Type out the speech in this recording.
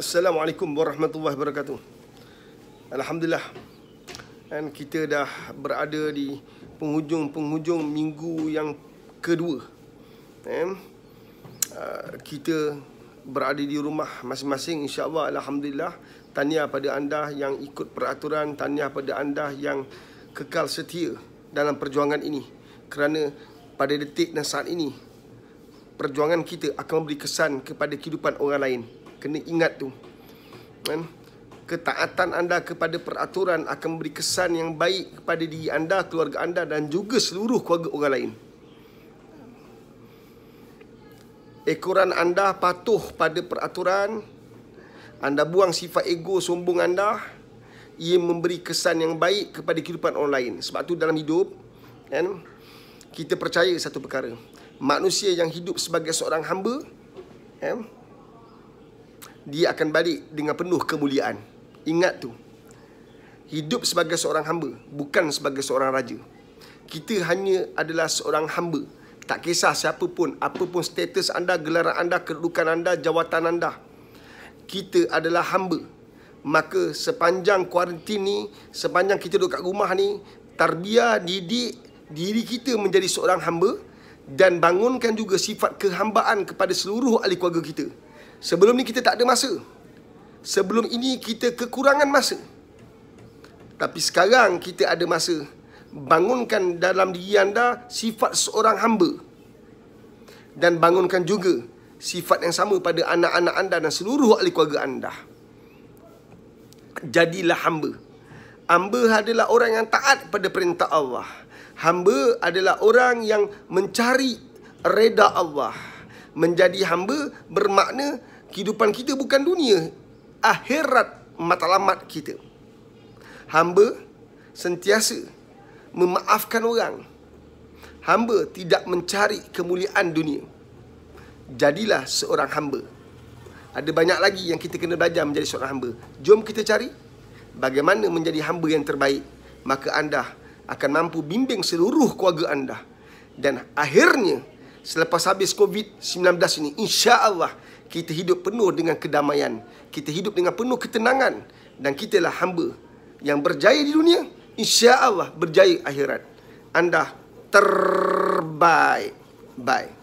Assalamualaikum warahmatullahi wabarakatuh Alhamdulillah Dan kita dah berada di penghujung-penghujung minggu yang kedua And, uh, Kita berada di rumah masing-masing insyaAllah Alhamdulillah Tahniah pada anda yang ikut peraturan Tahniah pada anda yang kekal setia dalam perjuangan ini Kerana pada detik dan saat ini Perjuangan kita akan memberi kesan kepada kehidupan orang lain kena ingat tu kan ketaatan anda kepada peraturan akan memberi kesan yang baik kepada diri anda, keluarga anda dan juga seluruh keluarga orang lain. Ekoran anda patuh pada peraturan, anda buang sifat ego sombong anda, ia memberi kesan yang baik kepada kehidupan orang lain. Sebab tu dalam hidup, kan, kita percaya satu perkara. Manusia yang hidup sebagai seorang hamba, kan, dia akan balik dengan penuh kemuliaan. Ingat tu. Hidup sebagai seorang hamba, bukan sebagai seorang raja. Kita hanya adalah seorang hamba. Tak kisah siapa pun, apa pun status anda, gelaran anda, kedudukan anda, jawatan anda. Kita adalah hamba. Maka sepanjang kuarantin ni, sepanjang kita duduk kat rumah ni, tarbiah didik diri kita menjadi seorang hamba dan bangunkan juga sifat kehambaan kepada seluruh ahli keluarga kita. Sebelum ni kita tak ada masa. Sebelum ini kita kekurangan masa. Tapi sekarang kita ada masa. Bangunkan dalam diri anda sifat seorang hamba. Dan bangunkan juga sifat yang sama pada anak-anak anda dan seluruh ahli keluarga anda. Jadilah hamba. Hamba adalah orang yang taat pada perintah Allah. Hamba adalah orang yang mencari reda Allah menjadi hamba bermakna kehidupan kita bukan dunia akhirat matlamat kita hamba sentiasa memaafkan orang hamba tidak mencari kemuliaan dunia jadilah seorang hamba ada banyak lagi yang kita kena belajar menjadi seorang hamba jom kita cari bagaimana menjadi hamba yang terbaik maka anda akan mampu bimbing seluruh keluarga anda dan akhirnya selepas habis COVID-19 ini, insya-Allah kita hidup penuh dengan kedamaian, kita hidup dengan penuh ketenangan dan kita lah hamba yang berjaya di dunia, insya-Allah berjaya akhirat. Anda terbaik. Bye.